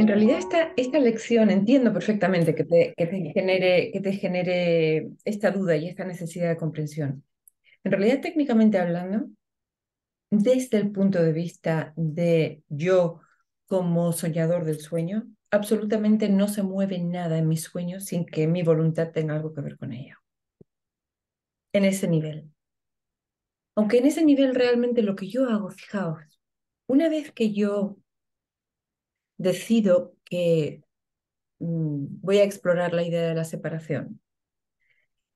en realidad esta, esta lección, entiendo perfectamente que te, genere, que te genere esta duda y esta necesidad de comprensión. En realidad, técnicamente hablando, desde el punto de vista de yo como soñador del sueño, absolutamente no se mueve nada en mis sueños sin que mi voluntad tenga algo que ver con ella. En ese nivel. Aunque en ese nivel realmente lo que yo hago, fijaos, una vez que yo decido que mm, voy a explorar la idea de la separación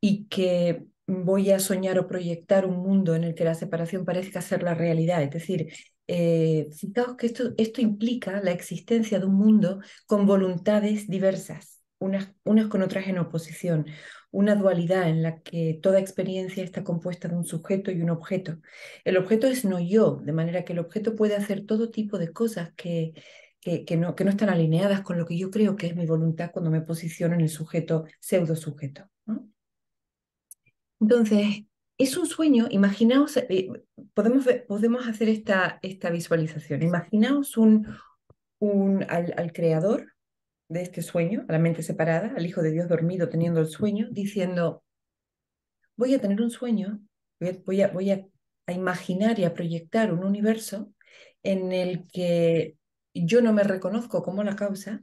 y que voy a soñar o proyectar un mundo en el que la separación parezca ser la realidad. Es decir, eh, que esto, esto implica la existencia de un mundo con voluntades diversas, unas, unas con otras en oposición, una dualidad en la que toda experiencia está compuesta de un sujeto y un objeto. El objeto es no yo, de manera que el objeto puede hacer todo tipo de cosas que que, no, están alineadas con lo que yo creo que es mi voluntad cuando me posiciono en el sujeto, pseudo sujeto. Entonces, es un sueño, imaginaos, eh, podemos, podemos hacer esta, esta visualización, imaginaos un, un, al, creador de este sueño, a la mente separada, al Hijo de Dios dormido teniendo el sueño, diciendo, voy a tener un sueño, voy voy a, a imaginar y a proyectar un universo en el que yo no me reconozco como la causa,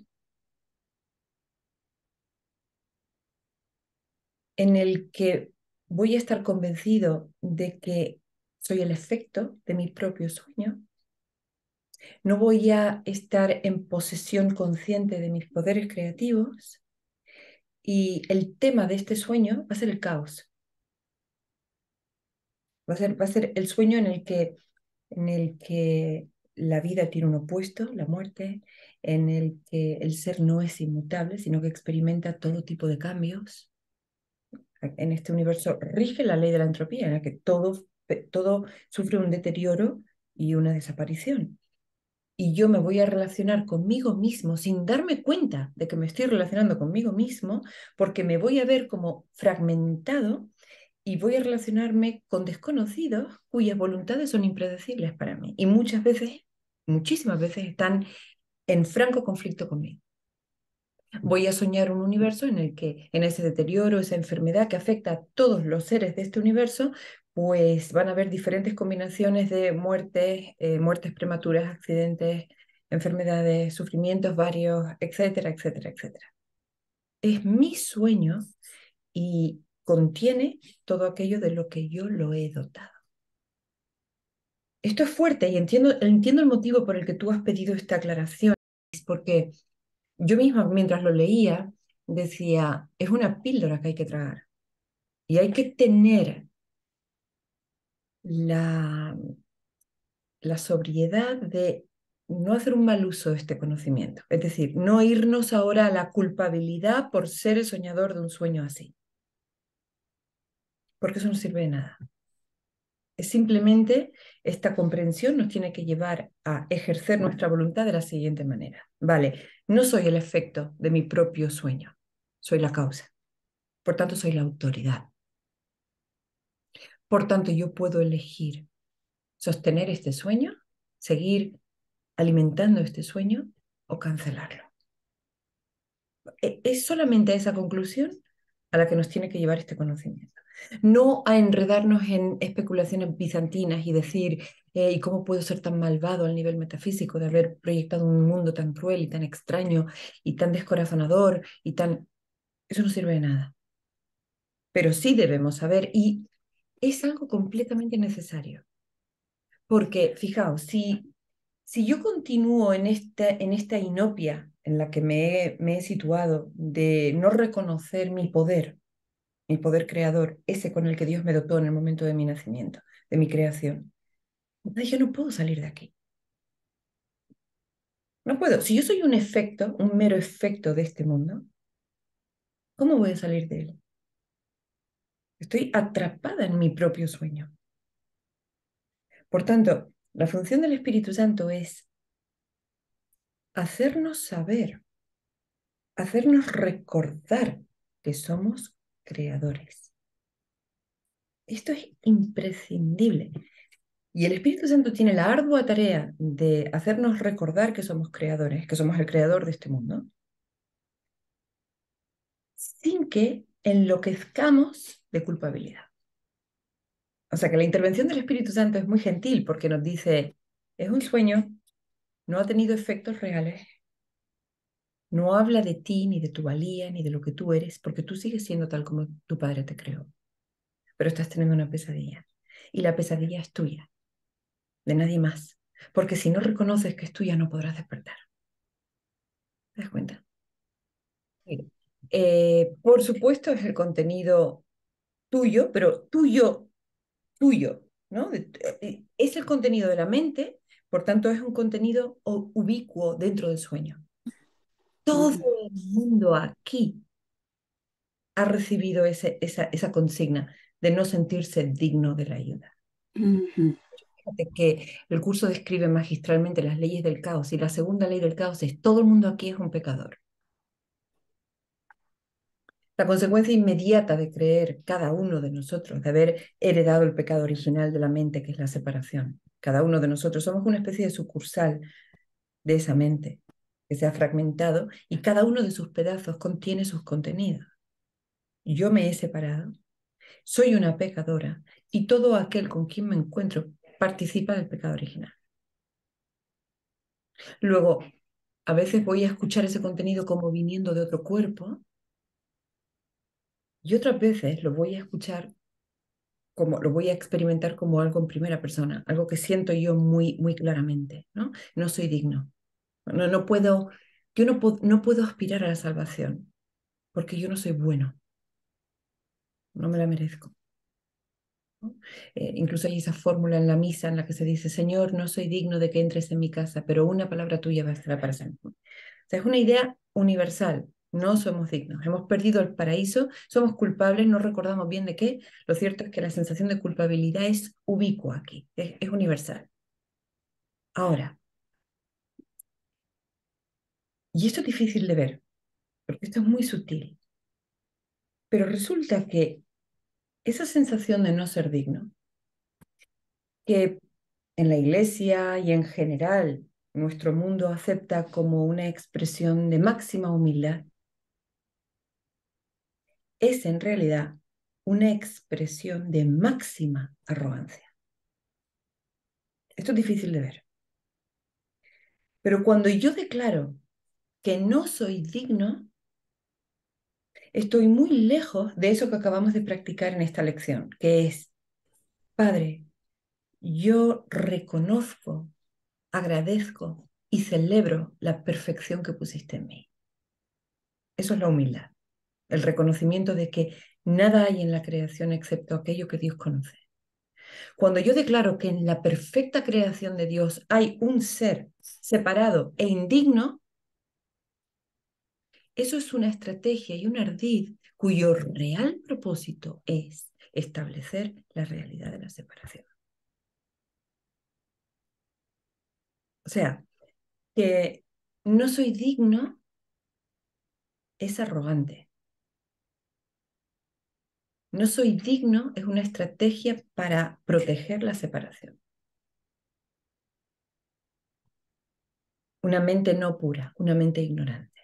en el que voy a estar convencido de que soy el efecto de mi propio sueño, no voy a estar en posesión consciente de mis poderes creativos y el tema de este sueño va a ser el caos. Va a ser, va a ser el sueño en el que, en el que la vida tiene un opuesto, la muerte, en el que el ser no es inmutable, sino que experimenta todo tipo de cambios. En este universo rige la ley de la entropía, en la que todo, todo sufre un deterioro y una desaparición. Y yo me voy a relacionar conmigo mismo sin darme cuenta de que me estoy relacionando conmigo mismo, porque me voy a ver como fragmentado y voy a relacionarme con desconocidos cuyas voluntades son impredecibles para mí. Y muchas veces muchísimas veces están en franco conflicto conmigo. Voy a soñar un universo en el que en ese deterioro, esa enfermedad que afecta a todos los seres de este universo, pues van a haber diferentes combinaciones de muertes, eh, muertes prematuras, accidentes, enfermedades, sufrimientos varios, etcétera, etcétera, etcétera. Es mi sueño y contiene todo aquello de lo que yo lo he dotado. Esto es fuerte y entiendo, entiendo el motivo por el que tú has pedido esta aclaración, porque yo misma mientras lo leía decía, es una píldora que hay que tragar y hay que tener la, la sobriedad de no hacer un mal uso de este conocimiento, es decir, no irnos ahora a la culpabilidad por ser el soñador de un sueño así, porque eso no sirve de nada. Simplemente esta comprensión nos tiene que llevar a ejercer nuestra voluntad de la siguiente manera. Vale, no soy el efecto de mi propio sueño, soy la causa. Por tanto, soy la autoridad. Por tanto, yo puedo elegir sostener este sueño, seguir alimentando este sueño o cancelarlo. E, ¿Es solamente esa conclusión a la que nos tiene que llevar este conocimiento. No a enredarnos en especulaciones bizantinas y decir, ¿y cómo puedo ser tan malvado al nivel metafísico de haber proyectado un mundo tan cruel y tan extraño y tan descorazonador y tan... Eso no sirve de nada. Pero sí debemos saber y es algo completamente necesario. Porque, fijaos, si, si yo continúo en esta, en esta inopia en la que me, he situado de no reconocer mi poder, mi poder creador, ese con el que Dios me dotó en el momento de mi nacimiento, de mi creación. Entonces yo no puedo salir de aquí. No puedo. Si yo soy un efecto, un mero efecto de este mundo, ¿cómo voy a salir de él? Estoy atrapada en mi propio sueño. Por tanto, la función del Espíritu Santo es hacernos saber, hacernos recordar que somos creadores. Esto es imprescindible. Y el Espíritu Santo tiene la ardua tarea de hacernos recordar que somos creadores, que somos el creador de este mundo, sin que enloquezcamos de culpabilidad. O sea que la intervención del Espíritu Santo es muy gentil porque nos dice, es un sueño, no ha tenido efectos reales, no habla de ti, ni de tu valía, ni de lo que tú eres, porque tú sigues siendo tal como tu padre te creó. Pero estás teniendo una pesadilla. Y la pesadilla es tuya, de nadie más. Porque si no reconoces que es tuya, no podrás despertar. ¿Te das cuenta? Eh, por supuesto, es el contenido tuyo, pero tuyo, tuyo, ¿no? Eh, es el contenido de la mente por tanto, es un contenido ubicuo dentro del sueño. Todo el mundo aquí ha recibido esa, consigna de no sentirse digno de la ayuda. Fíjate que el curso describe magistralmente las leyes del caos y la segunda ley del caos es todo el mundo aquí es un pecador. La consecuencia inmediata de creer cada uno de nosotros, de haber heredado el pecado original de la mente, que es la separación. Cada uno de nosotros somos una especie de sucursal de esa mente que se ha fragmentado y cada uno de sus pedazos contiene sus contenidos. Yo me he separado, soy una pecadora y todo aquel con quien me encuentro participa del pecado original. Luego, a veces voy a escuchar ese contenido como viniendo de otro cuerpo y otras veces lo voy a escuchar como, lo voy a experimentar como algo en primera persona, algo que siento yo muy, muy claramente, ¿no? No soy digno. No, puedo, yo no, no puedo aspirar a la salvación porque yo no soy bueno. No me la merezco. Eh, incluso hay esa fórmula en la misa en la que se dice, Señor, no soy digno de que entres en mi casa, pero una palabra tuya bastará para siempre. O sea, es una idea universal no somos dignos, hemos perdido el paraíso, somos culpables, no recordamos bien de qué. Lo cierto es que la sensación de culpabilidad es ubicua aquí, es, universal. Ahora, y esto es difícil de ver, porque esto es muy sutil, pero resulta que esa sensación de no ser digno, que en la iglesia y en general nuestro mundo acepta como una expresión de máxima humildad, es en realidad una expresión de máxima arrogancia. Esto es difícil de ver. Pero cuando yo declaro que no soy digno, estoy muy lejos de eso que acabamos de practicar en esta lección, que es, Padre, yo reconozco, agradezco y celebro la perfección que pusiste en mí. Eso es la humildad el reconocimiento de que nada hay en la creación excepto aquello que Dios conoce. Cuando yo declaro que en la perfecta creación de Dios hay un ser separado e indigno, eso es una estrategia y un ardid cuyo real propósito es establecer la realidad de la separación. O sea, que no soy digno es arrogante. No soy digno es una estrategia para proteger la separación. Una mente no pura, una mente ignorante,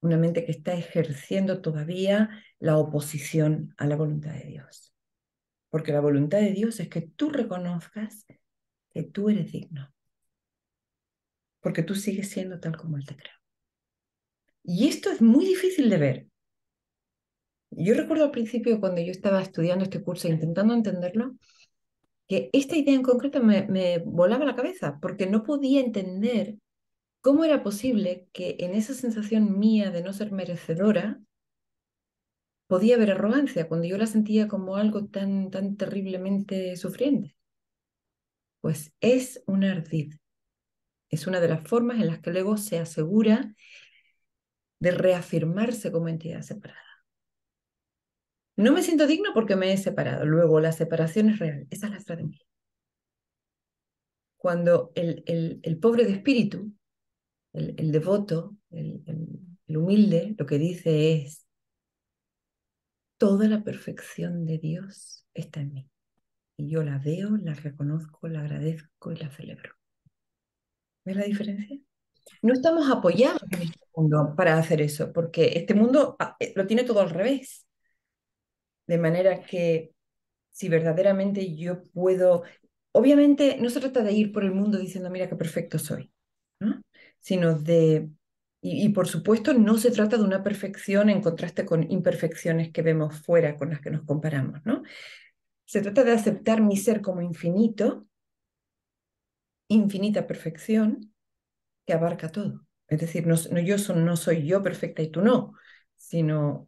una mente que está ejerciendo todavía la oposición a la voluntad de Dios. Porque la voluntad de Dios es que tú reconozcas que tú eres digno, porque tú sigues siendo tal como Él te creó. Y esto es muy difícil de ver, yo recuerdo al principio cuando yo estaba estudiando este curso, e intentando entenderlo, que esta idea en concreto me, volaba la cabeza, porque no podía entender cómo era posible que en esa sensación mía de no ser merecedora, podía haber arrogancia cuando yo la sentía como algo tan, tan terriblemente sufriente. Pues es un ardid. Es una de las formas en las que el ego se asegura de reafirmarse como entidad separada. No me siento digno porque me he separado. Luego, la separación es real. Esa es la estrategia. Cuando el, el, el pobre de espíritu, el, el devoto, el humilde, lo que dice es, toda la perfección de Dios está en mí. Y yo la veo, la reconozco, la agradezco y la celebro. ¿Ves la diferencia? No estamos apoyados en este mundo para hacer eso, porque este mundo ah, eh, lo tiene todo al revés. De manera que si verdaderamente yo puedo, obviamente no se trata de ir por el mundo diciendo, mira qué perfecto soy, sino de, y, por supuesto no se trata de una perfección en contraste con imperfecciones que vemos fuera, con las que nos comparamos, ¿no? Se trata de aceptar mi ser como infinito, infinita perfección que abarca todo. Es decir, no, yo no soy yo perfecta y tú no, sino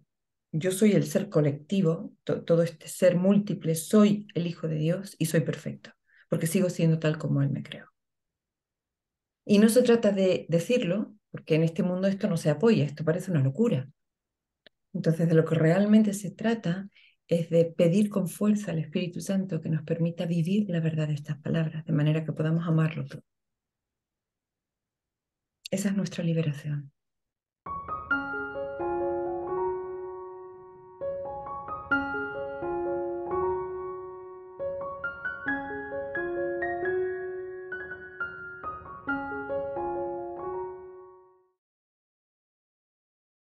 yo soy el ser colectivo, todo este ser múltiple, soy el Hijo de Dios y soy perfecto, porque sigo siendo tal como Él me creó. Y no se trata de decirlo, porque en este mundo esto no se apoya, esto parece una locura. Entonces, de lo que realmente se trata es de pedir con fuerza al Espíritu Santo que nos permita vivir la verdad de estas palabras, de manera que podamos amarlo todo. Esa es nuestra liberación.